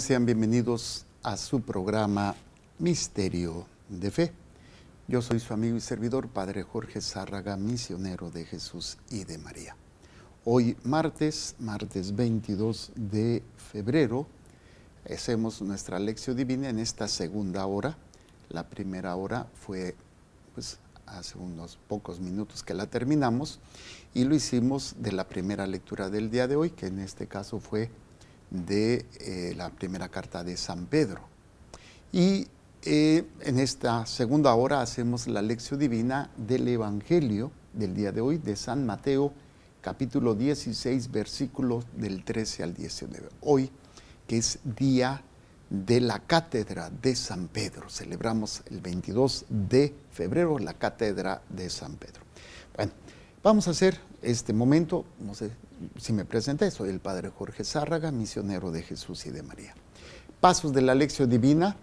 Sean bienvenidos a su programa Misterio de Fe. Yo soy su amigo y servidor, Padre Jorge Zárraga, misionero de Jesús y de María. Hoy martes, martes 22 de febrero, hacemos nuestra lección divina en esta segunda hora. La primera hora fue pues, hace unos pocos minutos que la terminamos y lo hicimos de la primera lectura del día de hoy, que en este caso fue de eh, la primera carta de San Pedro. Y eh, en esta segunda hora hacemos la lección divina del Evangelio del día de hoy de San Mateo, capítulo 16, versículos del 13 al 19. Hoy, que es día de la cátedra de San Pedro, celebramos el 22 de febrero la cátedra de San Pedro. Bueno, vamos a hacer este momento, no sé si me presenté, soy el padre Jorge Zárraga, misionero de Jesús y de María. Pasos de la lección divina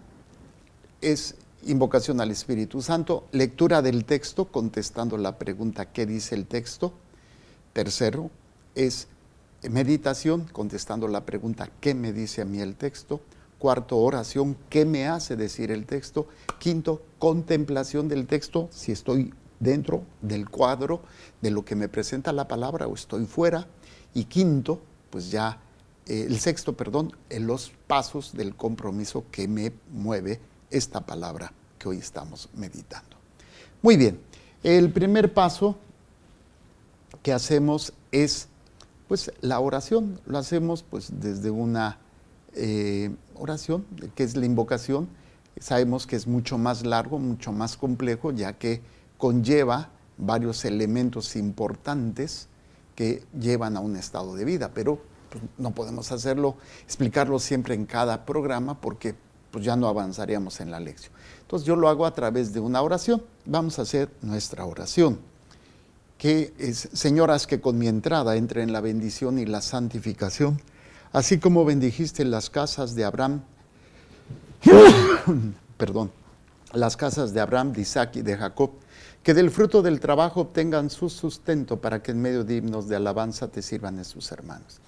es invocación al Espíritu Santo, lectura del texto contestando la pregunta ¿qué dice el texto? Tercero es meditación contestando la pregunta ¿qué me dice a mí el texto? Cuarto, oración, ¿qué me hace decir el texto? Quinto, contemplación del texto, si estoy dentro del cuadro de lo que me presenta la palabra o estoy fuera y quinto, pues ya, eh, el sexto, perdón, los pasos del compromiso que me mueve esta palabra que hoy estamos meditando. Muy bien, el primer paso que hacemos es pues la oración, lo hacemos pues desde una eh, oración, que es la invocación, sabemos que es mucho más largo, mucho más complejo, ya que conlleva varios elementos importantes que llevan a un estado de vida, pero pues, no podemos hacerlo, explicarlo siempre en cada programa porque pues, ya no avanzaríamos en la lección. Entonces yo lo hago a través de una oración. Vamos a hacer nuestra oración. Que señoras, que con mi entrada entre en la bendición y la santificación, así como bendijiste las casas de Abraham, perdón, las casas de Abraham, de Isaac y de Jacob, que del fruto del trabajo obtengan su sustento para que en medio de himnos de alabanza te sirvan a sus hermanos.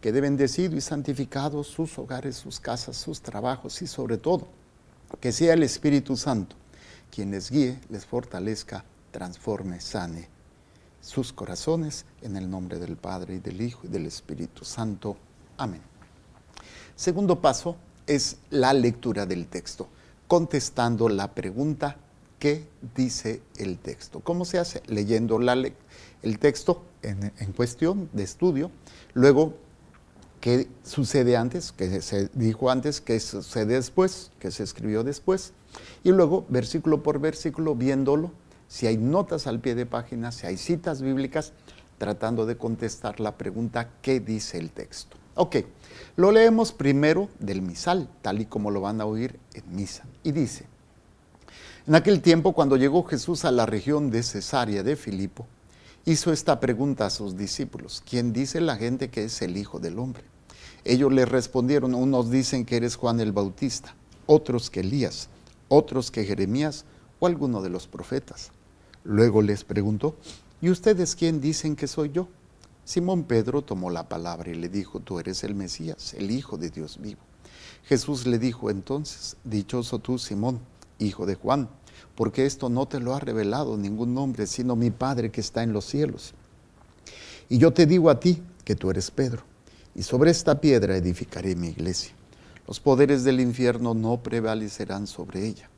Que de bendecido y santificado sus hogares, sus casas, sus trabajos y sobre todo que sea el Espíritu Santo quien les guíe, les fortalezca, transforme, sane sus corazones en el nombre del Padre y del Hijo y del Espíritu Santo. Amén. Segundo paso es la lectura del texto, contestando la pregunta qué dice el texto. ¿Cómo se hace? Leyendo el texto en, en, cuestión de estudio, luego qué sucede antes, qué se dijo antes, qué sucede después, qué se escribió después, y luego versículo por versículo viéndolo, si hay notas al pie de página, si hay citas bíblicas, tratando de contestar la pregunta ¿qué dice el texto? Ok, lo leemos primero del misal, tal y como lo van a oír en misa, y dice, en aquel tiempo, cuando llegó Jesús a la región de Cesarea de Filipo, hizo esta pregunta a sus discípulos, ¿quién dice la gente que es el Hijo del Hombre? Ellos le respondieron, unos dicen que eres Juan el Bautista, otros que Elías, otros que Jeremías o alguno de los profetas. Luego les preguntó, ¿y ustedes quién dicen que soy yo? Simón Pedro tomó la palabra y le dijo, tú eres el Mesías, el Hijo de Dios vivo. Jesús le dijo entonces, dichoso tú, Simón, hijo de Juan, porque esto no te lo ha revelado ningún hombre, sino mi Padre que está en los cielos. Y yo te digo a ti que tú eres Pedro, y sobre esta piedra edificaré mi iglesia. Los poderes del infierno no prevalecerán sobre ella.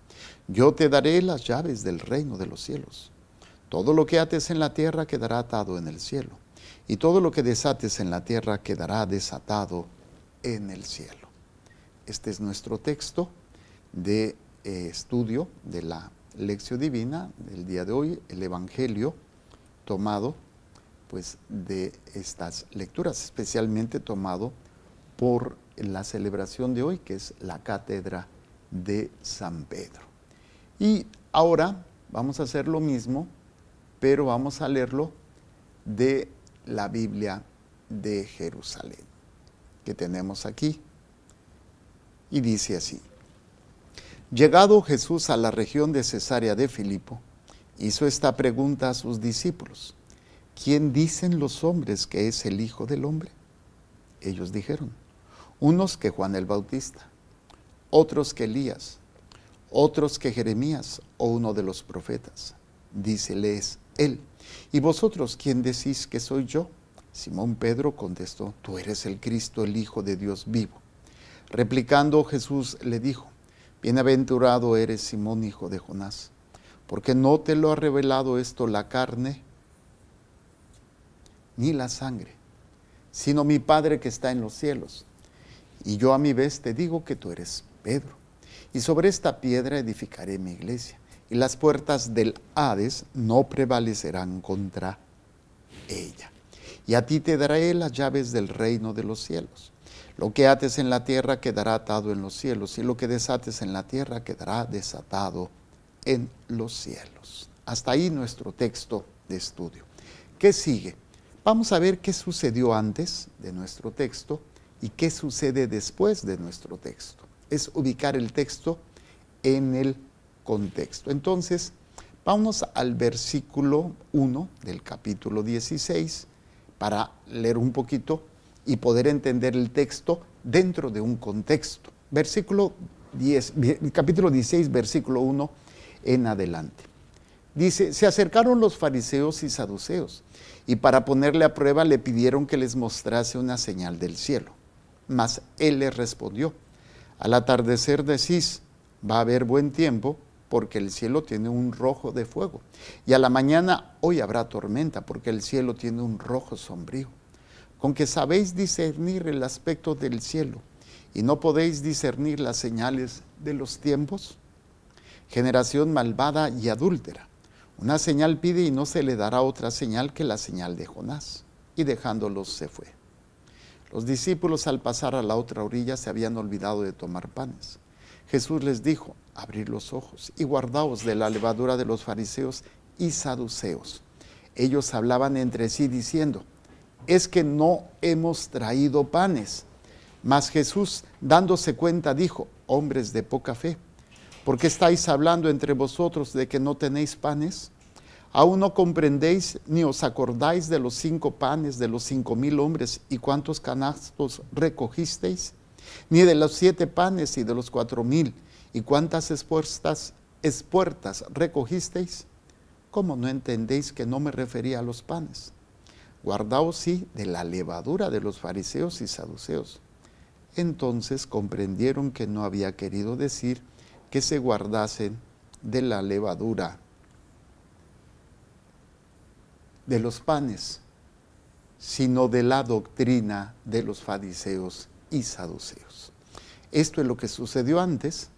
Yo te daré las llaves del reino de los cielos. Todo lo que ates en la tierra quedará atado en el cielo, y todo lo que desates en la tierra quedará desatado en el cielo. Este es nuestro texto de eh, estudio de la lección divina del día de hoy, el Evangelio tomado pues de estas lecturas, especialmente tomado por la celebración de hoy, que es la cátedra de San Pedro. Y ahora vamos a hacer lo mismo, pero vamos a leerlo de la Biblia de Jerusalén, que tenemos aquí. Y dice así. Llegado Jesús a la región de Cesarea de Filipo, hizo esta pregunta a sus discípulos. ¿Quién dicen los hombres que es el Hijo del Hombre? Ellos dijeron, unos que Juan el Bautista, otros que Elías, otros que Jeremías o uno de los profetas. Díceles él, ¿y vosotros quién decís que soy yo? Simón Pedro contestó, tú eres el Cristo, el Hijo de Dios vivo. Replicando Jesús le dijo, Bienaventurado eres Simón, hijo de Jonás, porque no te lo ha revelado esto la carne ni la sangre, sino mi Padre que está en los cielos. Y yo a mi vez te digo que tú eres Pedro, y sobre esta piedra edificaré mi iglesia, y las puertas del Hades no prevalecerán contra ella. Y a ti te daré las llaves del reino de los cielos. Lo que ates en la tierra quedará atado en los cielos, y lo que desates en la tierra quedará desatado en los cielos. Hasta ahí nuestro texto de estudio. ¿Qué sigue? Vamos a ver qué sucedió antes de nuestro texto y qué sucede después de nuestro texto. Es ubicar el texto en el contexto. Entonces, vamos al versículo 1 del capítulo 16 para leer un poquito y poder entender el texto dentro de un contexto. Versículo 10, capítulo 16, versículo 1 en adelante. Dice, se acercaron los fariseos y saduceos y para ponerle a prueba le pidieron que les mostrase una señal del cielo. Mas él le respondió, al atardecer decís, va a haber buen tiempo porque el cielo tiene un rojo de fuego. Y a la mañana hoy habrá tormenta porque el cielo tiene un rojo sombrío con que sabéis discernir el aspecto del cielo y no podéis discernir las señales de los tiempos? Generación malvada y adúltera. Una señal pide y no se le dará otra señal que la señal de Jonás. Y dejándolos se fue. Los discípulos al pasar a la otra orilla se habían olvidado de tomar panes. Jesús les dijo, abrid los ojos y guardaos de la levadura de los fariseos y saduceos. Ellos hablaban entre sí diciendo, es que no hemos traído panes. Mas Jesús, dándose cuenta, dijo, hombres de poca fe, ¿por qué estáis hablando entre vosotros de que no tenéis panes? ¿Aún no comprendéis ni os acordáis de los cinco panes de los cinco mil hombres y cuántos canastos recogisteis? Ni de los siete panes y de los cuatro mil y cuántas espuertas, espuertas recogisteis? ¿Cómo no entendéis que no me refería a los panes? guardaos sí de la levadura de los fariseos y saduceos. Entonces comprendieron que no había querido decir que se guardasen de la levadura de los panes, sino de la doctrina de los fariseos y saduceos. Esto es lo que sucedió antes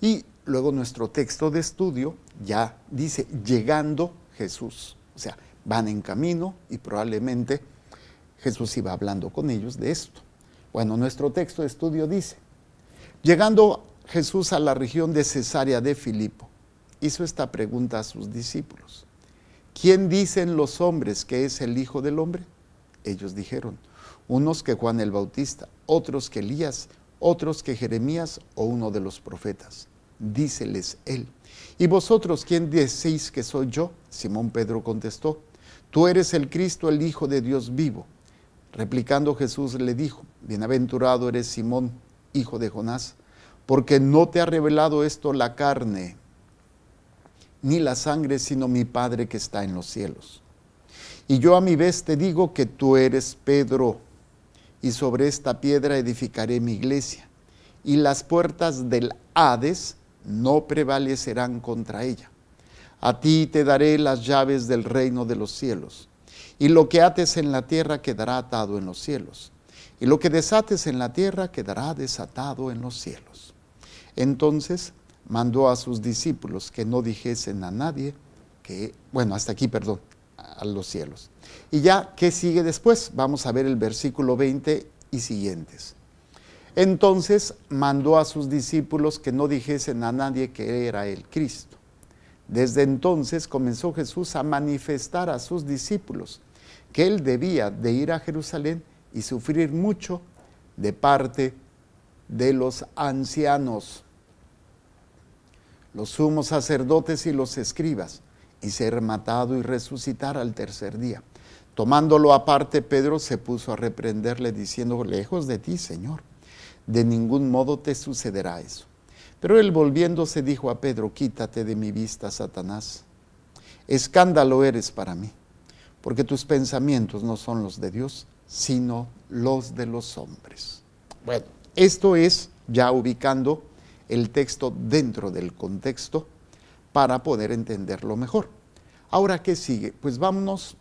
y luego nuestro texto de estudio ya dice llegando Jesús, o sea, van en camino y probablemente Jesús iba hablando con ellos de esto. Bueno, nuestro texto de estudio dice, llegando Jesús a la región de Cesarea de Filipo, hizo esta pregunta a sus discípulos. ¿Quién dicen los hombres que es el Hijo del Hombre? Ellos dijeron, unos que Juan el Bautista, otros que Elías, otros que Jeremías o uno de los profetas. Díceles él, ¿y vosotros quién decís que soy yo? Simón Pedro contestó, tú eres el Cristo, el Hijo de Dios vivo. Replicando Jesús le dijo, bienaventurado eres Simón, hijo de Jonás, porque no te ha revelado esto la carne, ni la sangre, sino mi Padre que está en los cielos. Y yo a mi vez te digo que tú eres Pedro, y sobre esta piedra edificaré mi iglesia, y las puertas del Hades no prevalecerán contra ella. A ti te daré las llaves del reino de los cielos. Y lo que ates en la tierra quedará atado en los cielos. Y lo que desates en la tierra quedará desatado en los cielos. Entonces mandó a sus discípulos que no dijesen a nadie que, bueno, hasta aquí, perdón, a los cielos. Y ya, ¿qué sigue después? Vamos a ver el versículo 20 y siguientes. Entonces mandó a sus discípulos que no dijesen a nadie que era el Cristo. Desde entonces comenzó Jesús a manifestar a sus discípulos que él debía de ir a Jerusalén y sufrir mucho de parte de los ancianos, los sumos sacerdotes y los escribas, y ser matado y resucitar al tercer día. Tomándolo aparte, Pedro se puso a reprenderle diciendo, lejos de ti, Señor, de ningún modo te sucederá eso. Pero él volviéndose dijo a Pedro, quítate de mi vista, Satanás. Escándalo eres para mí, porque tus pensamientos no son los de Dios, sino los de los hombres. Bueno, esto es ya ubicando el texto dentro del contexto para poder entenderlo mejor. Ahora, ¿qué sigue? Pues vámonos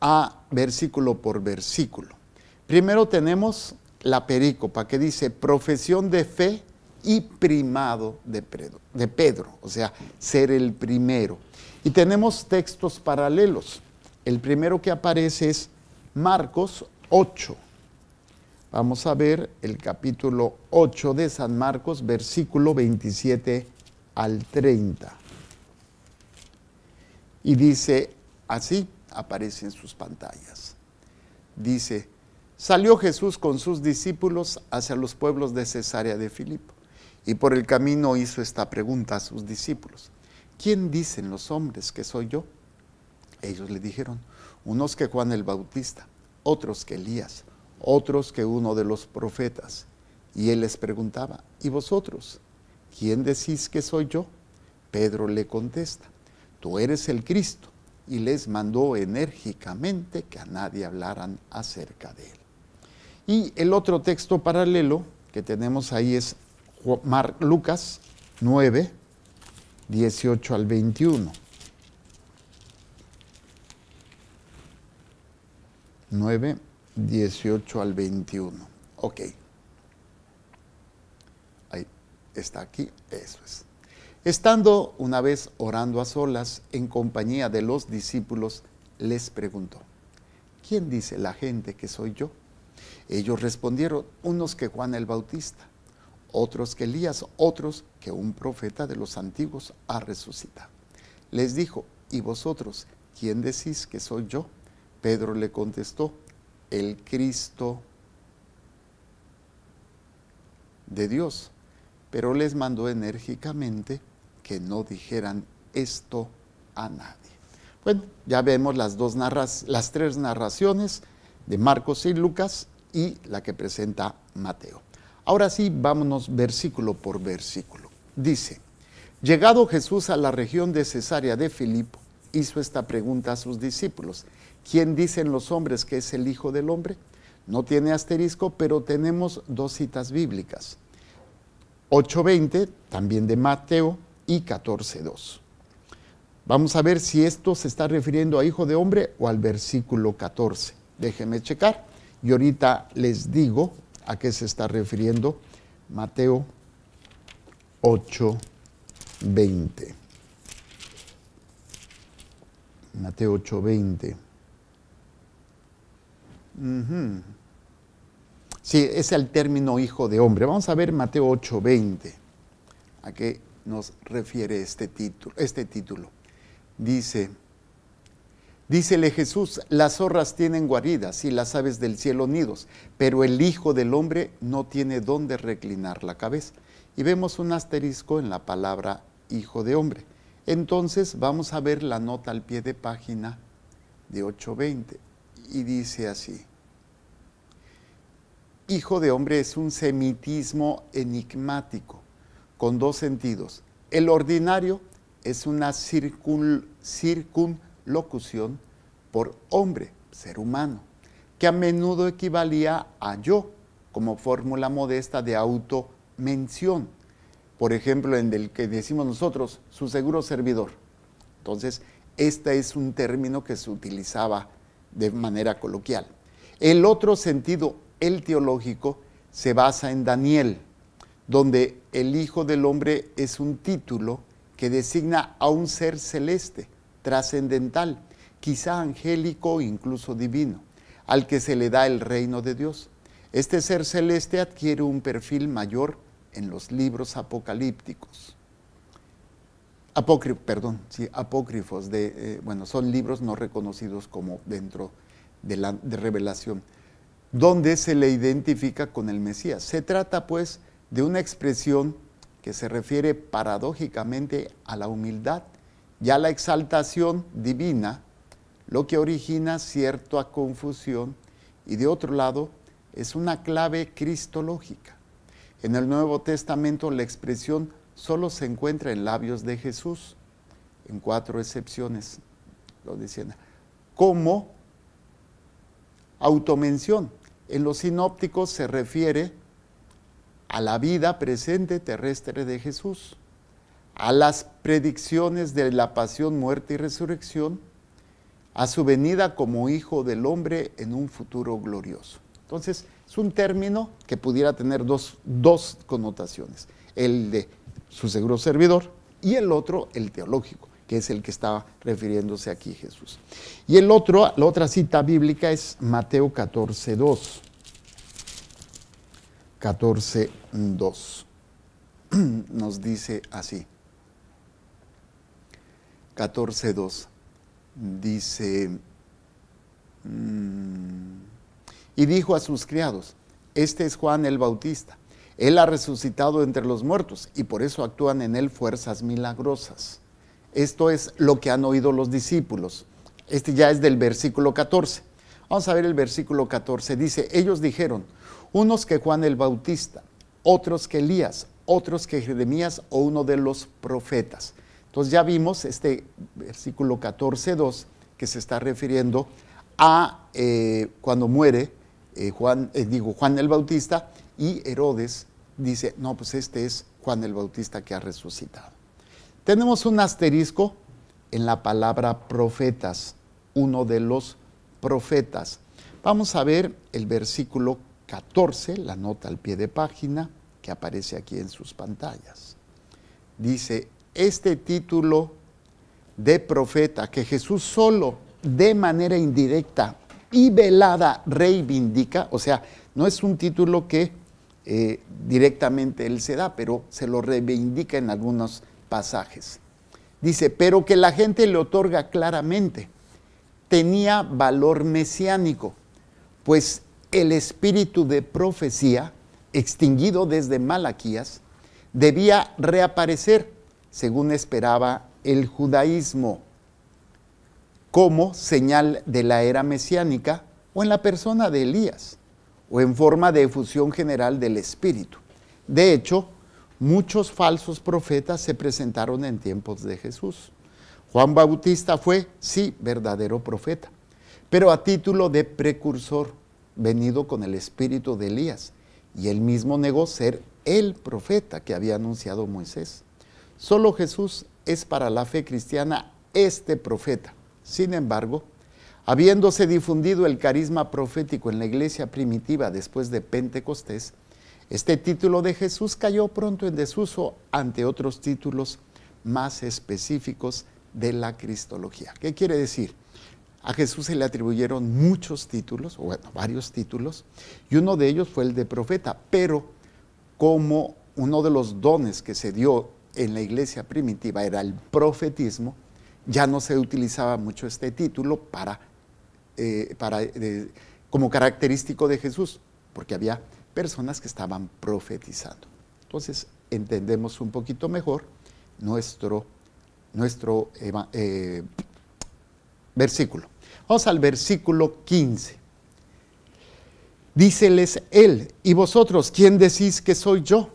a versículo por versículo. Primero tenemos la perícopa que dice profesión de fe y primado de Pedro, de Pedro, o sea, ser el primero. Y tenemos textos paralelos. El primero que aparece es Marcos 8. Vamos a ver el capítulo 8 de San Marcos, versículo 27 al 30. Y dice así, aparece en sus pantallas. Dice, salió Jesús con sus discípulos hacia los pueblos de Cesarea de Filipo y por el camino hizo esta pregunta a sus discípulos. ¿Quién dicen los hombres que soy yo? Ellos le dijeron, unos que Juan el Bautista, otros que Elías, otros que uno de los profetas. Y él les preguntaba, ¿y vosotros? ¿Quién decís que soy yo? Pedro le contesta, tú eres el Cristo. Y les mandó enérgicamente que a nadie hablaran acerca de él. Y el otro texto paralelo que tenemos ahí es Lucas 9, 18 al 21. 9, 18 al 21. Ok. Ahí está aquí, eso es. Estando una vez orando a solas en compañía de los discípulos, les preguntó, ¿quién dice la gente que soy yo? Ellos respondieron, unos que Juan el Bautista, otros que Elías, otros que un profeta de los antiguos ha resucitado. Les dijo, ¿y vosotros quién decís que soy yo? Pedro le contestó, el Cristo de Dios, pero les mandó enérgicamente que no dijeran esto a nadie. Bueno, ya vemos las, dos las tres narraciones de Marcos y Lucas y la que presenta Mateo. Ahora sí, vámonos versículo por versículo. Dice, llegado Jesús a la región de Cesarea de Filipo, hizo esta pregunta a sus discípulos. ¿Quién dicen los hombres que es el Hijo del Hombre? No tiene asterisco, pero tenemos dos citas bíblicas. 8.20, también de Mateo, y 14.2. Vamos a ver si esto se está refiriendo a Hijo de Hombre o al versículo 14. Déjenme checar y ahorita les digo a qué se está refiriendo Mateo 8.20. Mateo 8, 20. Sí, es el término hijo de hombre. Vamos a ver Mateo 8, 20. ¿A qué nos refiere este título? Este título dice Dícele Jesús, las zorras tienen guaridas y las aves del cielo nidos, pero el Hijo del Hombre no tiene dónde reclinar la cabeza. Y vemos un asterisco en la palabra Hijo de Hombre. Entonces vamos a ver la nota al pie de página de 8.20 y dice así. Hijo de hombre es un semitismo enigmático, con dos sentidos. El ordinario es una circun, locución por hombre, ser humano, que a menudo equivalía a yo como fórmula modesta de automención. Por ejemplo, en el que decimos nosotros, su seguro servidor. Entonces, este es un término que se utilizaba de manera coloquial. El otro sentido, el teológico, se basa en Daniel, donde el Hijo del Hombre es un título que designa a un ser celeste trascendental, quizá angélico, incluso divino, al que se le da el reino de Dios. Este ser celeste adquiere un perfil mayor en los libros apocalípticos. apócrifos, perdón, sí, apócrifos, de, eh, bueno, son libros no reconocidos como dentro de la de revelación, donde se le identifica con el Mesías. Se trata pues de una expresión que se refiere paradójicamente a la humildad ya la exaltación divina, lo que origina cierta confusión y de otro lado es una clave cristológica. En el Nuevo Testamento la expresión solo se encuentra en labios de Jesús, en cuatro excepciones, lo decían, como automención. En los sinópticos se refiere a la vida presente terrestre de Jesús a las predicciones de la pasión, muerte y resurrección, a su venida como hijo del hombre en un futuro glorioso. Entonces, es un término que pudiera tener dos, connotaciones, el de su seguro servidor y el otro, el teológico, que es el que estaba refiriéndose aquí Jesús. Y el otro, la otra cita bíblica es Mateo 14.2, 14.2, Nos dice así. 14.2 dice, mm, y dijo a sus criados, este es Juan el Bautista, él ha resucitado entre los muertos y por eso actúan en él fuerzas milagrosas. Esto es lo que han oído los discípulos. Este ya es del versículo 14. Vamos a ver el versículo 14. Dice, ellos dijeron, unos que Juan el Bautista, otros que Elías, otros que Jeremías o uno de los profetas. Entonces ya vimos este versículo 14.2 que se está refiriendo a eh, cuando muere eh, Juan, eh, digo, Juan el Bautista y Herodes dice, no, pues este es Juan el Bautista que ha resucitado. Tenemos un asterisco en la palabra profetas, uno de los profetas. Vamos a ver el versículo 14, la nota al pie de página que aparece aquí en sus pantallas. Dice este título de profeta que Jesús solo de manera indirecta y velada reivindica, o sea, no es un título que eh, directamente él se da, pero se lo reivindica en algunos pasajes. Dice, pero que la gente le otorga claramente, tenía valor mesiánico, pues el espíritu de profecía, extinguido desde Malaquías, debía reaparecer según esperaba el judaísmo, como señal de la era mesiánica o en la persona de Elías, o en forma de efusión general del Espíritu. De hecho, muchos falsos profetas se presentaron en tiempos de Jesús. Juan Bautista fue, sí, verdadero profeta, pero a título de precursor, venido con el espíritu de Elías, y él mismo negó ser el profeta que había anunciado Moisés. Solo Jesús es para la fe cristiana este profeta. Sin embargo, habiéndose difundido el carisma profético en la iglesia primitiva después de Pentecostés, este título de Jesús cayó pronto en desuso ante otros títulos más específicos de la cristología. ¿Qué quiere decir? A Jesús se le atribuyeron muchos títulos, o bueno, varios títulos, y uno de ellos fue el de profeta, pero como uno de los dones que se dio en la iglesia primitiva era el profetismo, ya no se utilizaba mucho este título para, eh, eh, como característico de Jesús, porque había personas que estaban profetizando. Entonces entendemos un poquito mejor nuestro, nuestro eh, versículo. Vamos al versículo 15. Díceles él, ¿y vosotros quién decís que soy yo?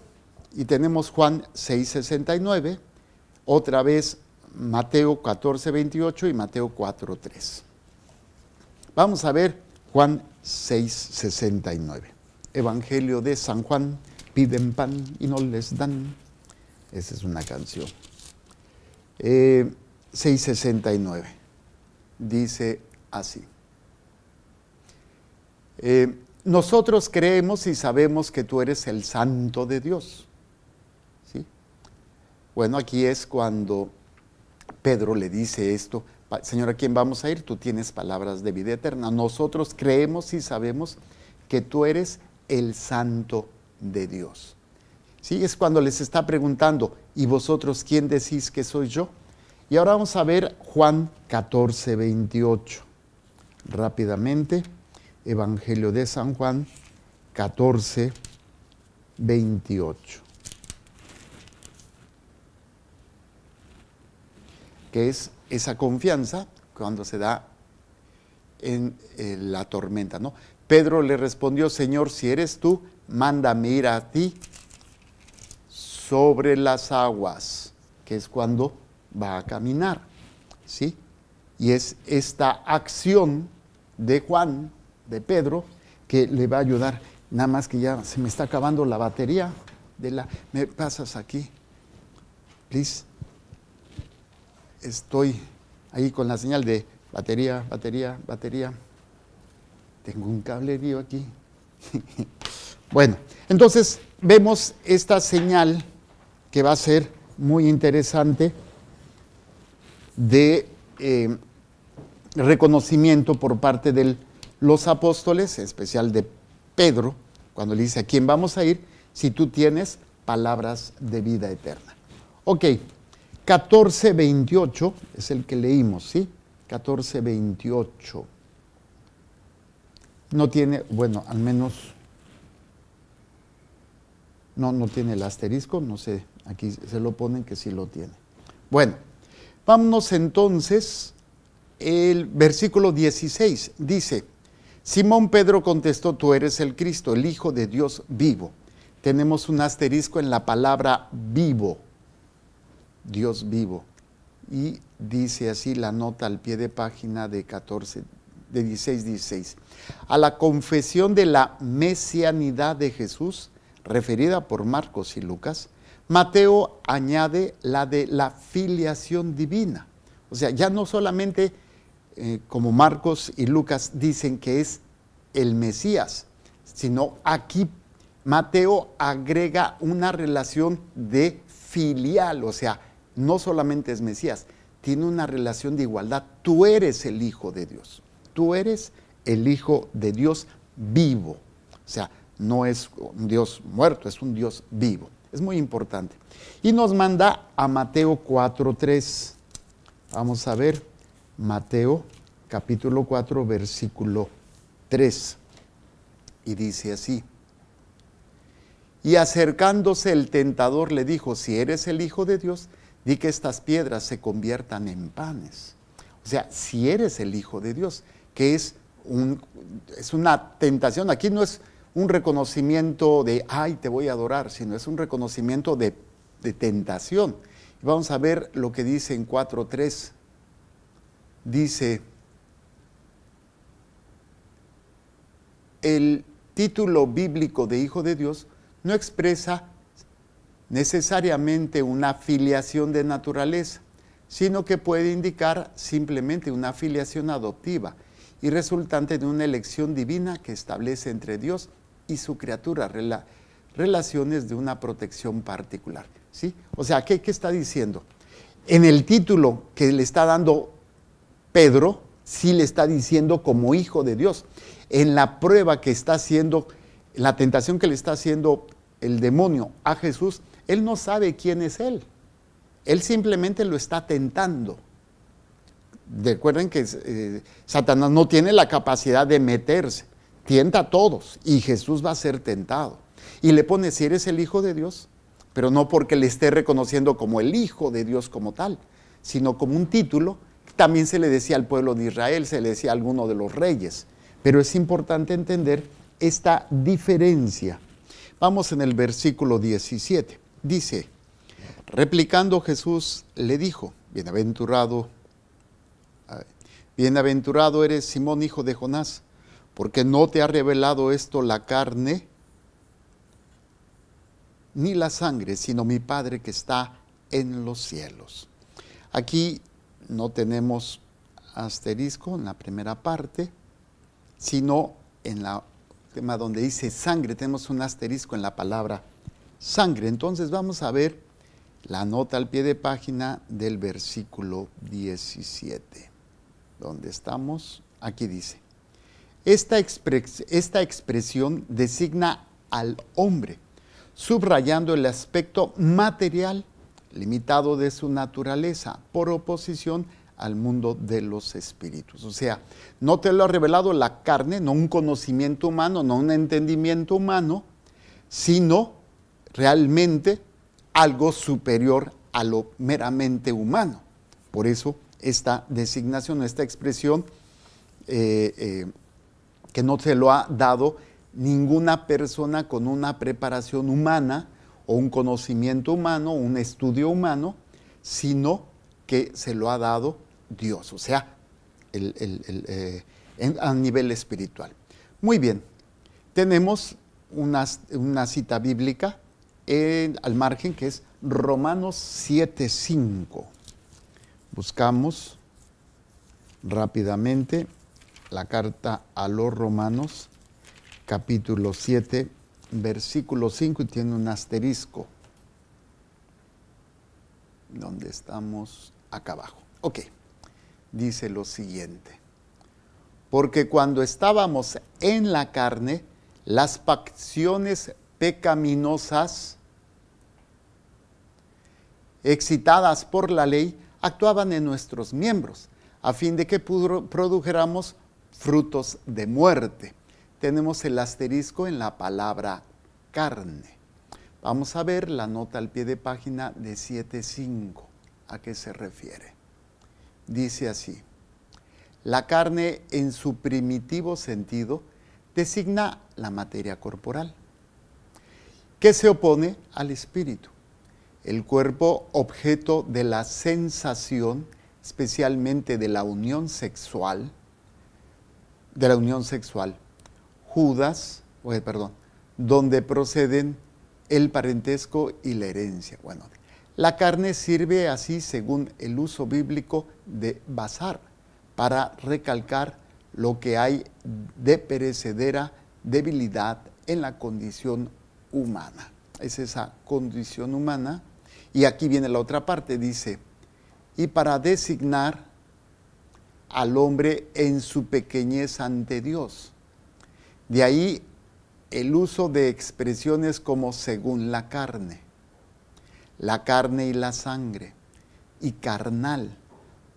y tenemos Juan 6:69, otra vez Mateo 14, 28 y Mateo 4:3. Vamos a ver Juan 6:69. Evangelio de San Juan, piden pan y no les dan. Esa es una canción. Eh, 669. Dice así. Eh, nosotros creemos y sabemos que tú eres el santo de Dios. Bueno, aquí es cuando Pedro le dice esto, Señor, ¿a quién vamos a ir? Tú tienes palabras de vida eterna. Nosotros creemos y sabemos que tú eres el santo de Dios. ¿Sí? Es cuando les está preguntando, ¿y vosotros quién decís que soy yo? Y ahora vamos a ver Juan 14, 28. Rápidamente, Evangelio de San Juan 14, 28. que es esa confianza cuando se da en eh, la tormenta. ¿no? Pedro le respondió, Señor, si eres tú, mándame ir a ti sobre las aguas, que es cuando va a caminar. ¿sí? Y es esta acción de Juan, de Pedro, que le va a ayudar. Nada más que ya se me está acabando la batería. De la, ¿Me pasas aquí? Please estoy ahí con la señal de batería, batería, batería. Tengo un cable cablerío aquí. bueno, entonces vemos esta señal que va a ser muy interesante de eh, reconocimiento por parte de los apóstoles, en especial de Pedro, cuando le dice a quién vamos a ir, si tú tienes palabras de vida eterna. Ok, 1428 es el que leímos, ¿sí? 1428. No tiene, bueno, al menos no, no tiene el asterisco, no sé, aquí se lo ponen que sí lo tiene. Bueno, vámonos entonces, el versículo 16 dice, Simón Pedro contestó, tú eres el Cristo, el Hijo de Dios vivo. Tenemos un asterisco en la palabra vivo Dios vivo. Y dice así la nota al pie de página de 14, de 16, 16. A la confesión de la mesianidad de Jesús, referida por Marcos y Lucas, Mateo añade la de la filiación divina. O sea, ya no solamente eh, como Marcos y Lucas dicen que es el Mesías, sino aquí Mateo agrega una relación de filial, o sea, no solamente es Mesías, tiene una relación de igualdad. Tú eres el Hijo de Dios. Tú eres el Hijo de Dios vivo. O sea, no es un Dios muerto, es un Dios vivo. Es muy importante. Y nos manda a Mateo 4.3. Vamos a ver Mateo capítulo 4, versículo 3. Y dice así. Y acercándose el tentador le dijo, si eres el Hijo de Dios, Di que estas piedras se conviertan en panes. O sea, si eres el Hijo de Dios, que es, un, es una tentación, aquí no es un reconocimiento de, ay, te voy a adorar, sino es un reconocimiento de, tentación. vamos a ver lo que dice en 4.3. Dice, el título bíblico de Hijo de Dios no expresa necesariamente una filiación de naturaleza, sino que puede indicar simplemente una filiación adoptiva y resultante de una elección divina que establece entre Dios y su criatura relaciones de una protección particular. ¿sí? O sea, ¿qué, ¿qué está diciendo? En el título que le está dando Pedro, sí le está diciendo como hijo de Dios. En la prueba que está haciendo, la tentación que le está haciendo el demonio a Jesús, él no sabe quién es Él. Él simplemente lo está tentando. Recuerden que eh, Satanás no tiene la capacidad de meterse. Tienta a todos y Jesús va a ser tentado. Y le pone, si eres el Hijo de Dios, pero no porque le esté reconociendo como el Hijo de Dios como tal, sino como un título. También se le decía al pueblo de Israel, se le decía a alguno de los reyes. Pero es importante entender esta diferencia. Vamos en el versículo 17 dice, replicando Jesús le dijo, bienaventurado, bienaventurado eres Simón hijo de Jonás, porque no te ha revelado esto la carne ni la sangre, sino mi Padre que está en los cielos. Aquí no tenemos asterisco en la primera parte, sino en la tema donde dice sangre, tenemos un asterisco en la palabra sangre. Entonces vamos a ver la nota al pie de página del versículo 17, donde estamos. Aquí dice, esta, esta expresión designa al hombre, subrayando el aspecto material limitado de su naturaleza, por oposición al mundo de los espíritus. O sea, no te lo ha revelado la carne, no un conocimiento humano, no un entendimiento humano, sino realmente algo superior a lo meramente humano. Por eso esta designación, esta expresión, eh, eh, que no se lo ha dado ninguna persona con una preparación humana o un conocimiento humano, un estudio humano, sino que se lo ha dado Dios, o sea, el, eh, a nivel espiritual. Muy bien, tenemos una cita bíblica al margen, que es Romanos 7.5. Buscamos rápidamente la carta a los Romanos, capítulo 7, versículo 5, y tiene un asterisco. Donde estamos acá abajo. Ok, dice lo siguiente. Porque cuando estábamos en la carne, las facciones pecaminosas excitadas por la ley, actuaban en nuestros miembros, a fin de que produjéramos frutos de muerte. Tenemos el asterisco en la palabra carne. Vamos a ver la nota al pie de página de 7.5, a qué se refiere. Dice así, la carne en su primitivo sentido designa la materia corporal, que se opone al espíritu el cuerpo objeto de la sensación, especialmente de la unión sexual, de la unión sexual. Judas, oye, eh, perdón, donde proceden el parentesco y la herencia. Bueno, la carne sirve así, según el uso bíblico, de bazar, para recalcar lo que hay de perecedera debilidad en la condición humana. Es esa condición humana y aquí viene la otra parte, dice, y para designar al hombre en su pequeñez ante Dios. De ahí el uso de expresiones como según la carne, la carne y la sangre, y carnal,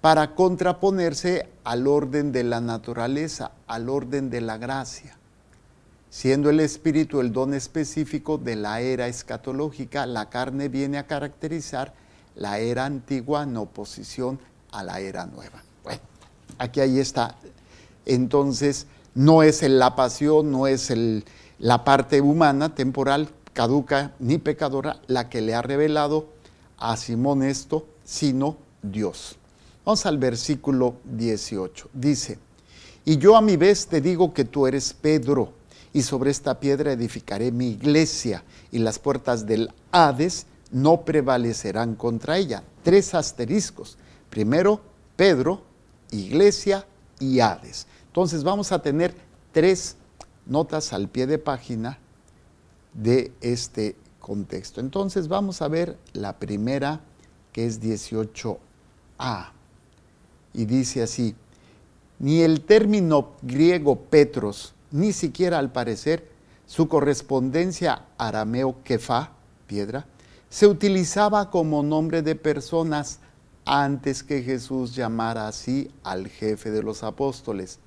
para contraponerse al orden de la naturaleza, al orden de la gracia. Siendo el espíritu el don específico de la era escatológica, la carne viene a caracterizar la era antigua en oposición a la era nueva. Bueno, aquí ahí está. Entonces, no es la pasión, no es la parte humana, temporal, caduca ni pecadora la que le ha revelado a Simón esto, sino Dios. Vamos al versículo 18. Dice, y yo a mi vez te digo que tú eres Pedro y sobre esta piedra edificaré mi iglesia y las puertas del Hades no prevalecerán contra ella. Tres asteriscos. Primero, Pedro, iglesia y Hades. Entonces vamos a tener tres notas al pie de página de este contexto. Entonces vamos a ver la primera que es 18a y dice así, ni el término griego Petros ni siquiera al parecer su correspondencia arameo kefa, piedra, se utilizaba como nombre de personas antes que Jesús llamara así al jefe de los apóstoles,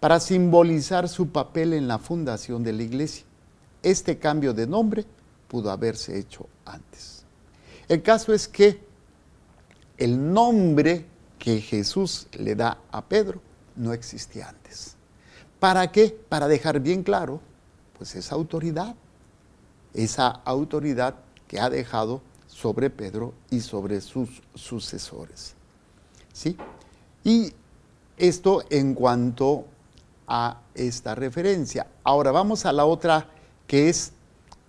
para simbolizar su papel en la fundación de la iglesia. Este cambio de nombre pudo haberse hecho antes. El caso es que el nombre que Jesús le da a Pedro no existía antes. ¿Para qué? Para dejar bien claro, pues esa autoridad, esa autoridad que ha dejado sobre Pedro y sobre sus sucesores. ¿Sí? Y esto en cuanto a esta referencia. Ahora vamos a la otra que es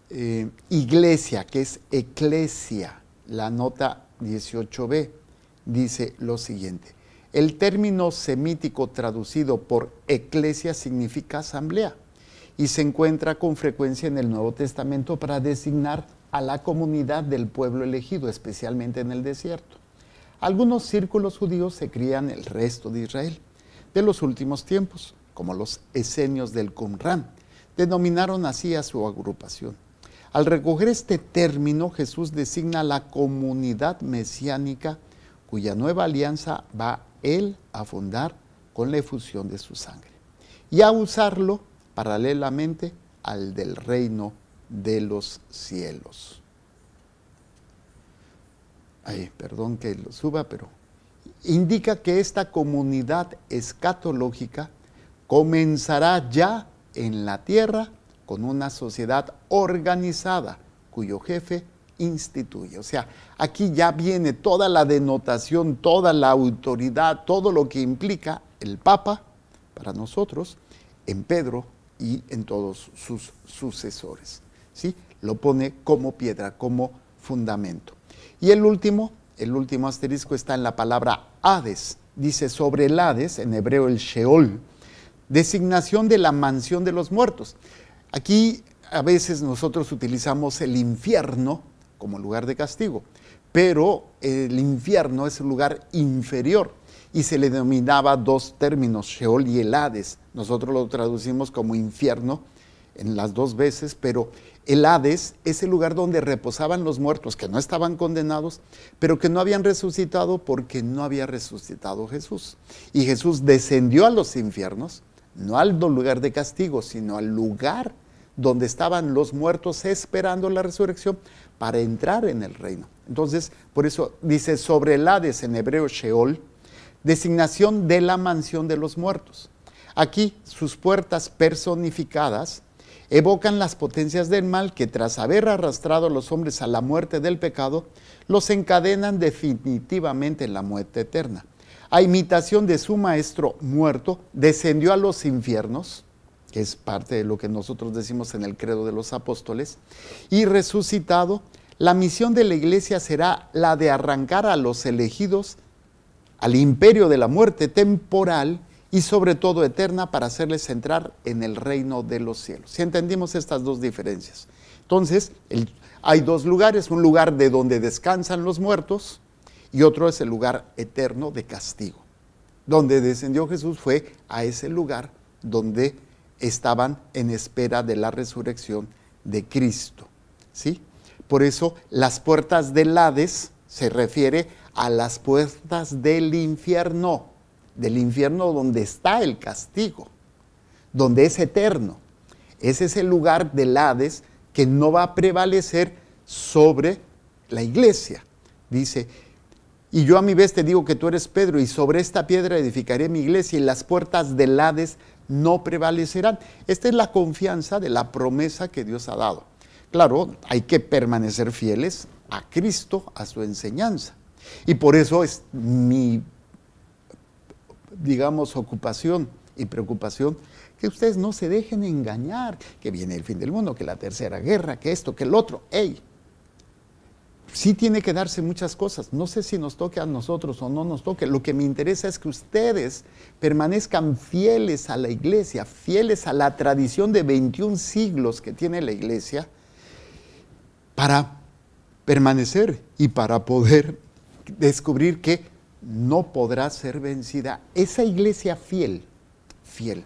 eh, iglesia, que es eclesia. La nota 18b dice lo siguiente. El término semítico traducido por eclesia significa asamblea y se encuentra con frecuencia en el Nuevo Testamento para designar a la comunidad del pueblo elegido, especialmente en el desierto. Algunos círculos judíos se crían el resto de Israel de los últimos tiempos, como los esenios del Qumran, denominaron así a su agrupación. Al recoger este término, Jesús designa la comunidad mesiánica cuya nueva alianza va él a fundar con la efusión de su sangre y a usarlo paralelamente al del reino de los cielos. perdón que lo suba, pero indica que esta comunidad escatológica comenzará ya en la tierra con una sociedad organizada cuyo jefe instituye. O sea, aquí ya viene toda la denotación, toda la autoridad, todo lo que implica el Papa para nosotros en Pedro y en todos sus sucesores. ¿sí? Lo pone como piedra, como fundamento. Y el último, el último asterisco está en la palabra Hades. Dice sobre el Hades, en hebreo el Sheol, designación de la mansión de los muertos. Aquí a veces nosotros utilizamos el infierno como lugar de castigo, pero el infierno es el lugar inferior y se le denominaba dos términos, Sheol y el Hades. Nosotros lo traducimos como infierno en las dos veces, pero el Hades es el lugar donde reposaban los muertos que no estaban condenados, pero que no habían resucitado porque no había resucitado Jesús. Y Jesús descendió a los infiernos, no al lugar de castigo, sino al lugar donde estaban los muertos esperando la resurrección para entrar en el reino. Entonces, por eso dice sobre el Hades en hebreo Sheol, designación de la mansión de los muertos. Aquí sus puertas personificadas evocan las potencias del mal que tras haber arrastrado a los hombres a la muerte del pecado, los encadenan definitivamente en la muerte eterna. A imitación de su maestro muerto, descendió a los infiernos que es parte de lo que nosotros decimos en el credo de los apóstoles, y resucitado, la misión de la iglesia será la de arrancar a los elegidos al imperio de la muerte temporal y sobre todo eterna para hacerles entrar en el reino de los cielos. Si entendimos estas dos diferencias. Entonces, hay dos lugares, un lugar de donde descansan los muertos y otro es el lugar eterno de castigo. Donde descendió Jesús fue a ese lugar donde estaban en espera de la resurrección de Cristo. ¿sí? Por eso las puertas del Hades se refiere a las puertas del infierno, del infierno donde está el castigo, donde es eterno. Ese es el lugar del Hades que no va a prevalecer sobre la iglesia. Dice, y yo a mi vez te digo que tú eres Pedro, y sobre esta piedra edificaré mi iglesia, y las puertas del Hades no prevalecerán. Esta es la confianza de la promesa que Dios ha dado. Claro, hay que permanecer fieles a Cristo, a su enseñanza. Y por eso es mi, digamos, ocupación y preocupación que ustedes no se dejen engañar, que viene el fin del mundo, que la tercera guerra, que esto, que el otro. ¡Ey! sí tiene que darse muchas cosas. No sé si nos toque a nosotros o no nos toque. Lo que me interesa es que ustedes permanezcan fieles a la iglesia, fieles a la tradición de 21 siglos que tiene la iglesia, para permanecer y para poder descubrir que no podrá ser vencida esa iglesia fiel, fiel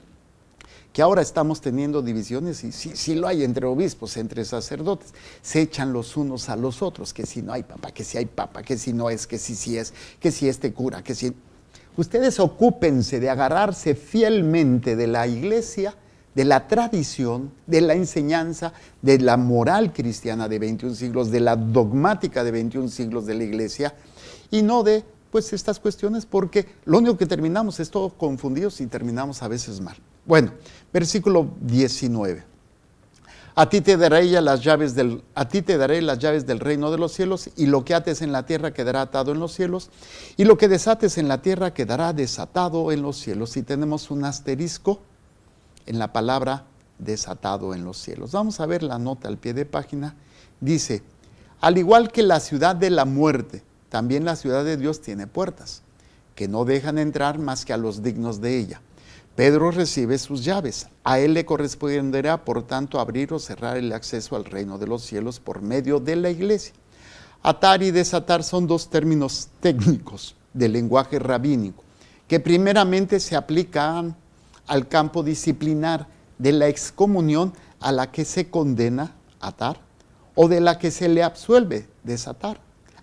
que ahora estamos teniendo divisiones, y sí, lo hay entre obispos, entre sacerdotes, se echan los unos a los otros, que si no hay papa, que si hay papa, que si no es, que si sí si es, que si este cura, que si... Ustedes ocúpense de agarrarse fielmente de la iglesia, de la tradición, de la enseñanza, de la moral cristiana de 21 siglos, de la dogmática de 21 siglos de la iglesia, y no de pues estas cuestiones, porque lo único que terminamos es todo confundidos y terminamos a veces mal. Bueno, versículo 19. A ti, te daré las llaves del, a ti te daré las llaves del reino de los cielos, y lo que ates en la tierra quedará atado en los cielos, y lo que desates en la tierra quedará desatado en los cielos. Y tenemos un asterisco en la palabra desatado en los cielos. Vamos a ver la nota al pie de página. Dice, al igual que la ciudad de la muerte, también la ciudad de Dios tiene puertas, que no dejan entrar más que a los dignos de ella. Pedro recibe sus llaves. A él le corresponderá, por tanto, abrir o cerrar el acceso al reino de los cielos por medio de la iglesia. Atar y desatar son dos términos técnicos del lenguaje rabínico, que primeramente se aplican al campo disciplinar de la excomunión a la que se condena atar o de la que se le absuelve desatar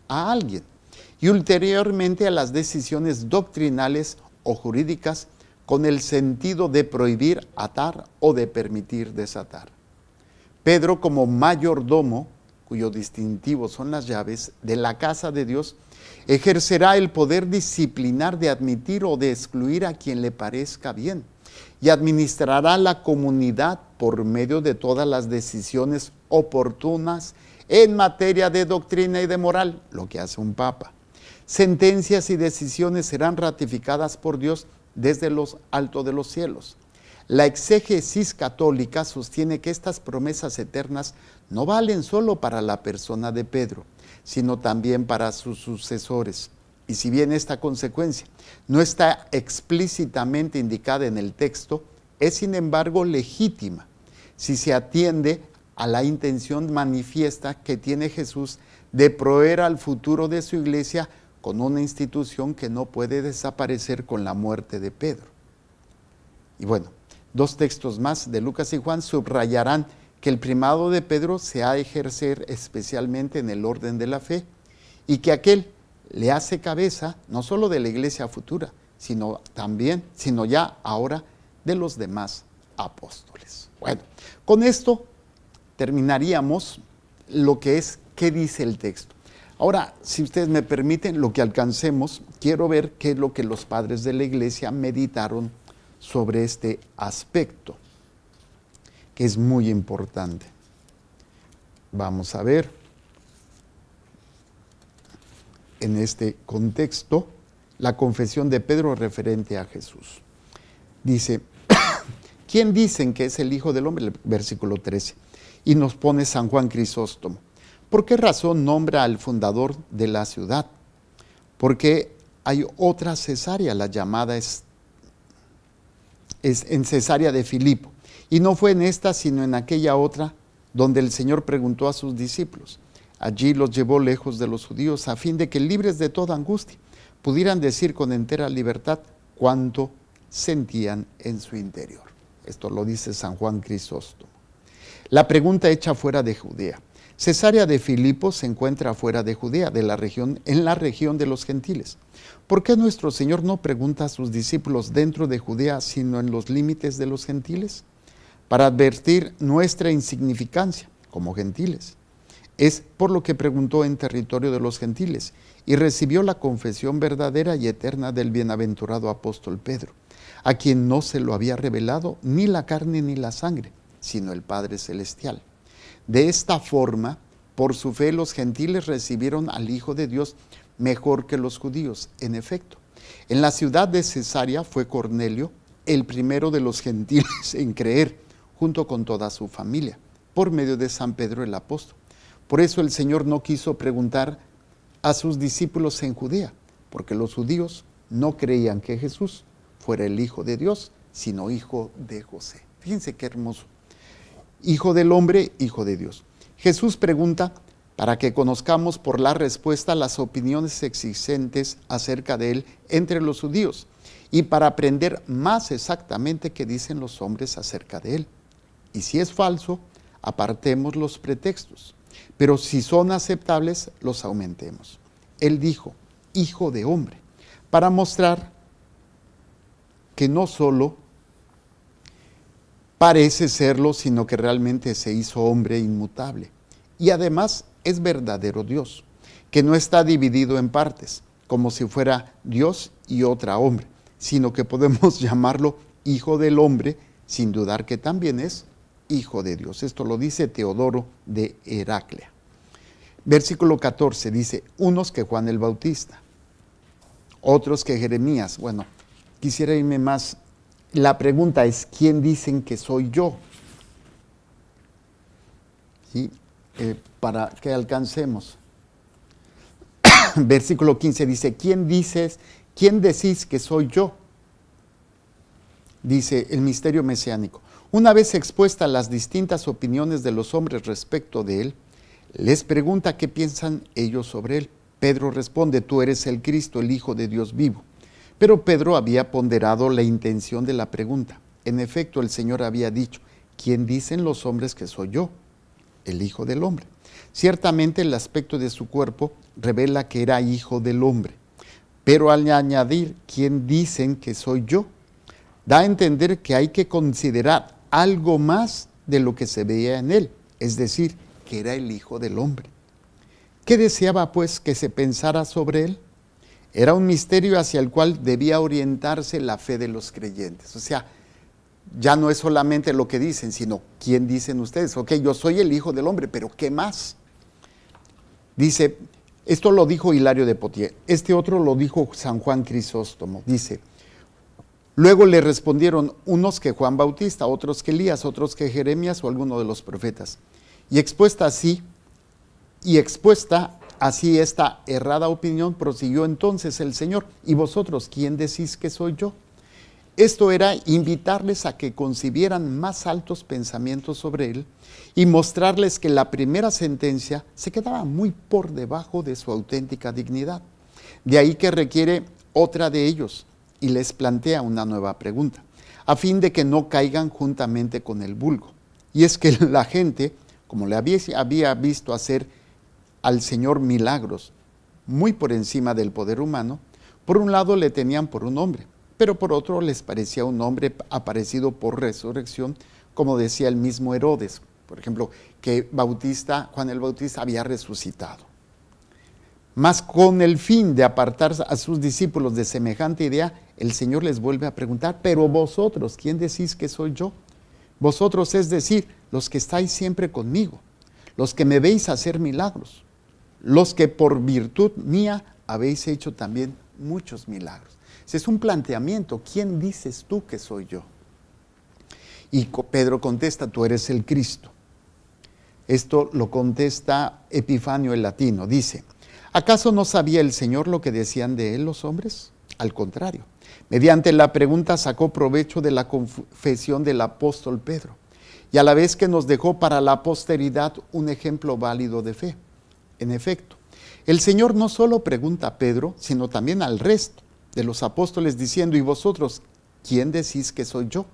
a alguien, y ulteriormente a las decisiones doctrinales o jurídicas con el sentido de prohibir atar o de permitir desatar. Pedro como mayordomo, cuyo distintivo son las llaves, de la casa de Dios, ejercerá el poder disciplinar de admitir o de excluir a quien le parezca bien y administrará la comunidad por medio de todas las decisiones oportunas en materia de doctrina y de moral, lo que hace un papa. Sentencias y decisiones serán ratificadas por Dios desde los altos de los cielos. La exégesis católica sostiene que estas promesas eternas no valen solo para la persona de Pedro, sino también para sus sucesores. Y si bien esta consecuencia no está explícitamente indicada en el texto, es sin embargo legítima si se atiende a la intención manifiesta que tiene Jesús de proveer al futuro de su iglesia con una institución que no puede desaparecer con la muerte de Pedro. Y bueno, dos textos más de Lucas y Juan subrayarán que el primado de Pedro se ha de ejercer especialmente en el orden de la fe y que aquel le hace cabeza no solo de la iglesia futura, sino también, sino ya ahora de los demás apóstoles. Bueno, con esto terminaríamos lo que es qué dice el texto. Ahora, si ustedes me permiten, lo que alcancemos, quiero ver qué es lo que los padres de la iglesia meditaron sobre este aspecto, que es muy importante. Vamos a ver en este contexto la confesión de Pedro referente a Jesús. Dice, ¿quién dicen que es el Hijo del Hombre? Versículo 13. Y nos pone San Juan Crisóstomo. ¿Por qué razón nombra al fundador de la ciudad? Porque hay otra cesárea, la llamada es, en cesárea de Filipo. Y no fue en esta, sino en aquella otra, donde el Señor preguntó a sus discípulos. Allí los llevó lejos de los judíos, a fin de que libres de toda angustia, pudieran decir con entera libertad cuánto sentían en su interior. Esto lo dice San Juan Crisóstomo. La pregunta hecha fuera de Judea. Cesárea de Filipo se encuentra fuera de Judea, de la región, en la región de los gentiles. ¿Por qué nuestro Señor no pregunta a sus discípulos dentro de Judea, sino en los límites de los gentiles? Para advertir nuestra insignificancia como gentiles. Es por lo que preguntó en territorio de los gentiles y recibió la confesión verdadera y eterna del bienaventurado apóstol Pedro, a quien no se lo había revelado ni la carne ni la sangre, sino el Padre Celestial. De esta forma, por su fe los gentiles recibieron al Hijo de Dios mejor que los judíos, en efecto. En la ciudad de Cesarea fue Cornelio el primero de los gentiles en creer, junto con toda su familia, por medio de San Pedro el apóstol. Por eso el Señor no quiso preguntar a sus discípulos en Judea, porque los judíos no creían que Jesús fuera el Hijo de Dios, sino hijo de José. Fíjense qué hermoso. Hijo del hombre, hijo de Dios. Jesús pregunta para que conozcamos por la respuesta las opiniones existentes acerca de él entre los judíos y para aprender más exactamente qué dicen los hombres acerca de él. Y si es falso, apartemos los pretextos, pero si son aceptables, los aumentemos. Él dijo, hijo de hombre, para mostrar que no solo parece serlo, sino que realmente se hizo hombre inmutable. Y además es verdadero Dios, que no está dividido en partes, como si fuera Dios y otra hombre, sino que podemos llamarlo Hijo del Hombre, sin dudar que también es Hijo de Dios. Esto lo dice Teodoro de Heraclea. Versículo 14 dice, unos que Juan el Bautista, otros que Jeremías. Bueno, quisiera irme más la pregunta es, ¿quién dicen que soy yo? ¿Y eh, para que alcancemos. Versículo 15 dice, ¿quién dices, quién decís que soy yo? Dice el misterio mesiánico. Una vez expuestas las distintas opiniones de los hombres respecto de él, les pregunta qué piensan ellos sobre él. Pedro responde, tú eres el Cristo, el Hijo de Dios vivo. Pero Pedro había ponderado la intención de la pregunta. En efecto, el Señor había dicho, ¿quién dicen los hombres que soy yo? El Hijo del Hombre. Ciertamente el aspecto de su cuerpo revela que era hijo del hombre. Pero al añadir, ¿quién dicen que soy yo? Da a entender que hay que considerar algo más de lo que se veía en él, es decir, que era el Hijo del Hombre. ¿Qué deseaba pues que se pensara sobre él? Era un misterio hacia el cual debía orientarse la fe de los creyentes. O sea, ya no es solamente lo que dicen, sino quién dicen ustedes. Ok, yo soy el Hijo del Hombre, pero ¿qué más? Dice, esto lo dijo Hilario de Potier, este otro lo dijo San Juan Crisóstomo. Dice, luego le respondieron unos que Juan Bautista, otros que Elías, otros que Jeremías o alguno de los profetas. Y expuesta así, y expuesta Así esta errada opinión prosiguió entonces el Señor. ¿Y vosotros quién decís que soy yo? Esto era invitarles a que concibieran más altos pensamientos sobre Él y mostrarles que la primera sentencia se quedaba muy por debajo de su auténtica dignidad. De ahí que requiere otra de ellos y les plantea una nueva pregunta, a fin de que no caigan juntamente con el vulgo. Y es que la gente, como le había visto hacer al Señor milagros, muy por encima del poder humano, por un lado le tenían por un hombre, pero por otro les parecía un hombre aparecido por resurrección, como decía el mismo Herodes, por ejemplo, que Bautista, Juan el Bautista había resucitado. Mas con el fin de apartar a sus discípulos de semejante idea, el Señor les vuelve a preguntar, pero vosotros, ¿quién decís que soy yo? Vosotros es decir, los que estáis siempre conmigo, los que me veis hacer milagros los que por virtud mía habéis hecho también muchos milagros. Ese es un planteamiento, ¿quién dices tú que soy yo? Y Pedro contesta, tú eres el Cristo. Esto lo contesta Epifanio el latino, dice, ¿acaso no sabía el Señor lo que decían de él los hombres? Al contrario, mediante la pregunta sacó provecho de la confesión del apóstol Pedro y a la vez que nos dejó para la posteridad un ejemplo válido de fe en efecto, el Señor no solo pregunta a Pedro, sino también al resto de los apóstoles diciendo, ¿y vosotros quién decís que soy yo?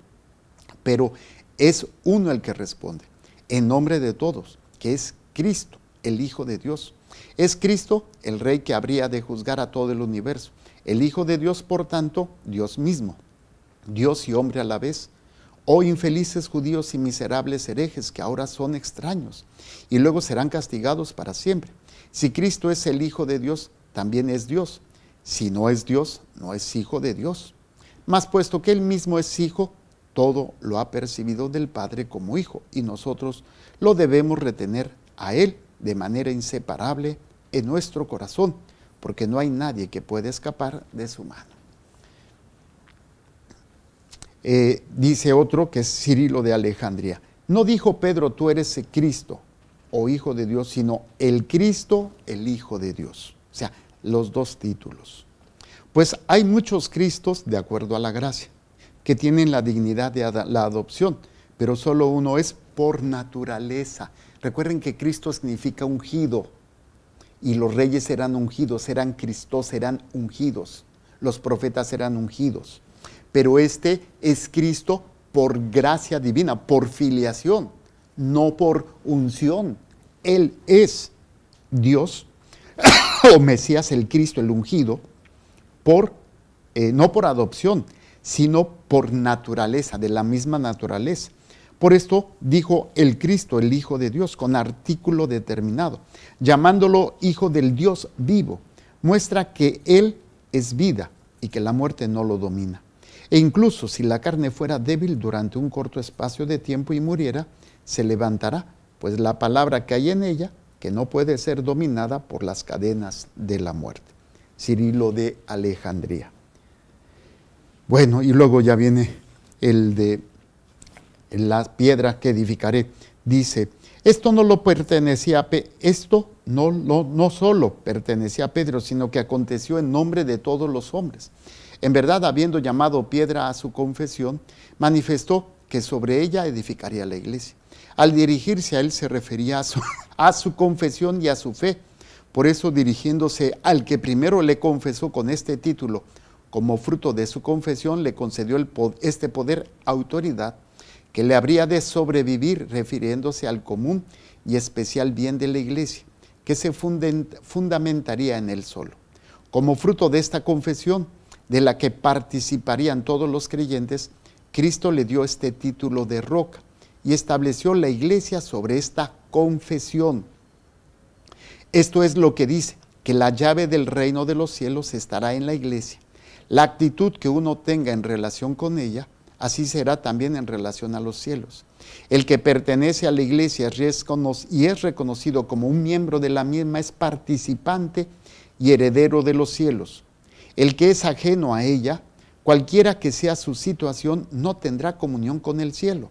Pero es uno el que responde, en nombre de todos, que es Cristo, el Hijo de Dios. Es Cristo el Rey que habría de juzgar a todo el universo. El Hijo de Dios, por tanto, Dios mismo. Dios y hombre a la vez, Oh infelices judíos y miserables herejes que ahora son extraños y luego serán castigados para siempre. Si Cristo es el Hijo de Dios, también es Dios. Si no es Dios, no es Hijo de Dios. Mas puesto que Él mismo es Hijo, todo lo ha percibido del Padre como Hijo y nosotros lo debemos retener a Él de manera inseparable en nuestro corazón, porque no hay nadie que pueda escapar de su mano. Eh, dice otro que es Cirilo de Alejandría. No dijo Pedro, tú eres Cristo o Hijo de Dios, sino el Cristo, el Hijo de Dios. O sea, los dos títulos. Pues hay muchos Cristos, de acuerdo a la gracia, que tienen la dignidad de la adopción, pero solo uno es por naturaleza. Recuerden que Cristo significa ungido y los reyes serán ungidos, eran Cristos, serán ungidos, los profetas serán ungidos pero este es Cristo por gracia divina, por filiación, no por unción. Él es Dios o Mesías el Cristo, el ungido, por, eh, no por adopción, sino por naturaleza, de la misma naturaleza. Por esto dijo el Cristo, el Hijo de Dios, con artículo determinado, llamándolo Hijo del Dios vivo, muestra que Él es vida y que la muerte no lo domina. E incluso si la carne fuera débil durante un corto espacio de tiempo y muriera, se levantará, pues la palabra que hay en ella, que no puede ser dominada por las cadenas de la muerte. Cirilo de Alejandría. Bueno, y luego ya viene el de las piedras que edificaré. Dice, esto no lo pertenecía a esto no, no solo pertenecía a Pedro, sino que aconteció en nombre de todos los hombres en verdad, habiendo llamado piedra a su confesión, manifestó que sobre ella edificaría la iglesia. Al dirigirse a él se refería a su, confesión y a su fe. Por eso, dirigiéndose al que primero le confesó con este título, como fruto de su confesión, le concedió este poder, autoridad, que le habría de sobrevivir refiriéndose al común y especial bien de la iglesia, que se fundamentaría en él solo. Como fruto de esta confesión, de la que participarían todos los creyentes, Cristo le dio este título de roca y estableció la iglesia sobre esta confesión. Esto es lo que dice, que la llave del reino de los cielos estará en la iglesia. La actitud que uno tenga en relación con ella, así será también en relación a los cielos. El que pertenece a la iglesia y es reconocido como un miembro de la misma es participante y heredero de los cielos. El que es ajeno a ella, cualquiera que sea su situación, no tendrá comunión con el cielo.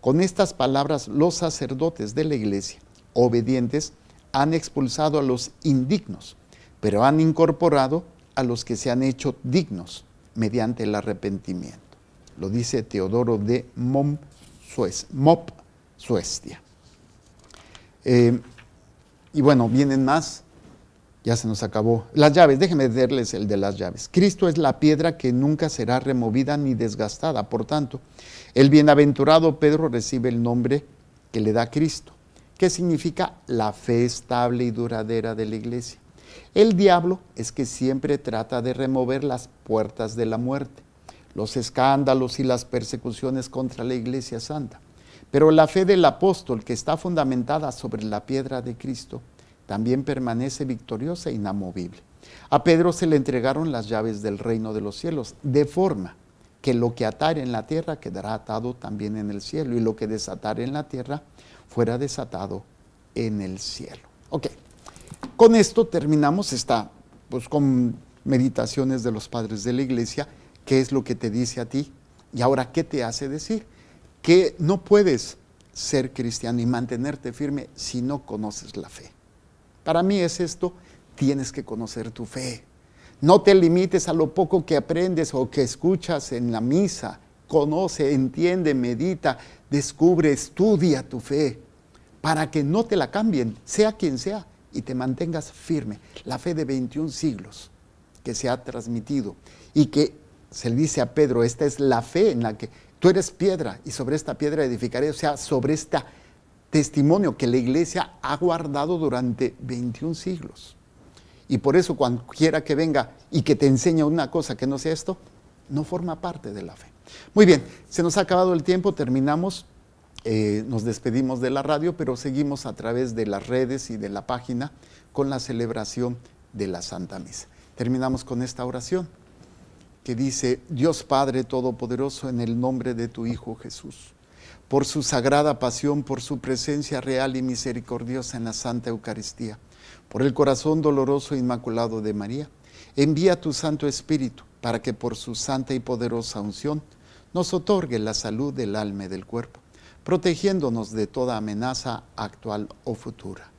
Con estas palabras, los sacerdotes de la iglesia, obedientes, han expulsado a los indignos, pero han incorporado a los que se han hecho dignos mediante el arrepentimiento. Lo dice Teodoro de Mopsuestia. Eh, y bueno, vienen más ya se nos acabó. Las llaves, déjenme darles el de las llaves. Cristo es la piedra que nunca será removida ni desgastada. Por tanto, el bienaventurado Pedro recibe el nombre que le da Cristo, que significa la fe estable y duradera de la iglesia. El diablo es que siempre trata de remover las puertas de la muerte, los escándalos y las persecuciones contra la iglesia santa. Pero la fe del apóstol, que está fundamentada sobre la piedra de Cristo, también permanece victoriosa e inamovible. A Pedro se le entregaron las llaves del reino de los cielos, de forma que lo que atare en la tierra quedará atado también en el cielo, y lo que desatare en la tierra fuera desatado en el cielo. Ok, con esto terminamos esta, pues con meditaciones de los padres de la iglesia, qué es lo que te dice a ti y ahora qué te hace decir, que no puedes ser cristiano y mantenerte firme si no conoces la fe. Para mí es esto, tienes que conocer tu fe. No te limites a lo poco que aprendes o que escuchas en la misa. Conoce, entiende, medita, descubre, estudia tu fe para que no te la cambien, sea quien sea, y te mantengas firme. La fe de 21 siglos que se ha transmitido y que se le dice a Pedro, esta es la fe en la que tú eres piedra y sobre esta piedra edificaré, o sea, sobre esta testimonio que la iglesia ha guardado durante 21 siglos. Y por eso cualquiera que venga y que te enseña una cosa que no sea esto, no forma parte de la fe. Muy bien, se nos ha acabado el tiempo, terminamos, eh, nos despedimos de la radio, pero seguimos a través de las redes y de la página con la celebración de la Santa Misa. Terminamos con esta oración que dice, Dios Padre Todopoderoso, en el nombre de tu Hijo Jesús por su sagrada pasión, por su presencia real y misericordiosa en la Santa Eucaristía, por el corazón doloroso e inmaculado de María. Envía tu Santo Espíritu para que por su santa y poderosa unción nos otorgue la salud del alma y del cuerpo, protegiéndonos de toda amenaza actual o futura.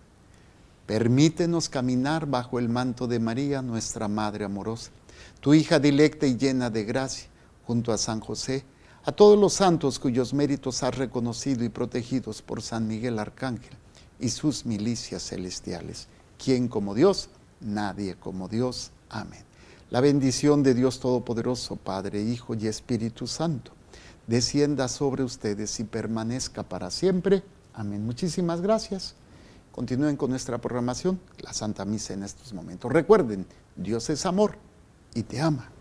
Permítenos caminar bajo el manto de María, nuestra Madre amorosa, tu hija dilecta y llena de gracia, junto a San José, a todos los santos cuyos méritos ha reconocido y protegidos por San Miguel Arcángel y sus milicias celestiales. ¿Quién como Dios? Nadie como Dios. Amén. La bendición de Dios Todopoderoso, Padre, Hijo y Espíritu Santo, descienda sobre ustedes y permanezca para siempre. Amén. Muchísimas gracias. Continúen con nuestra programación, la Santa Misa en estos momentos. Recuerden, Dios es amor y te ama.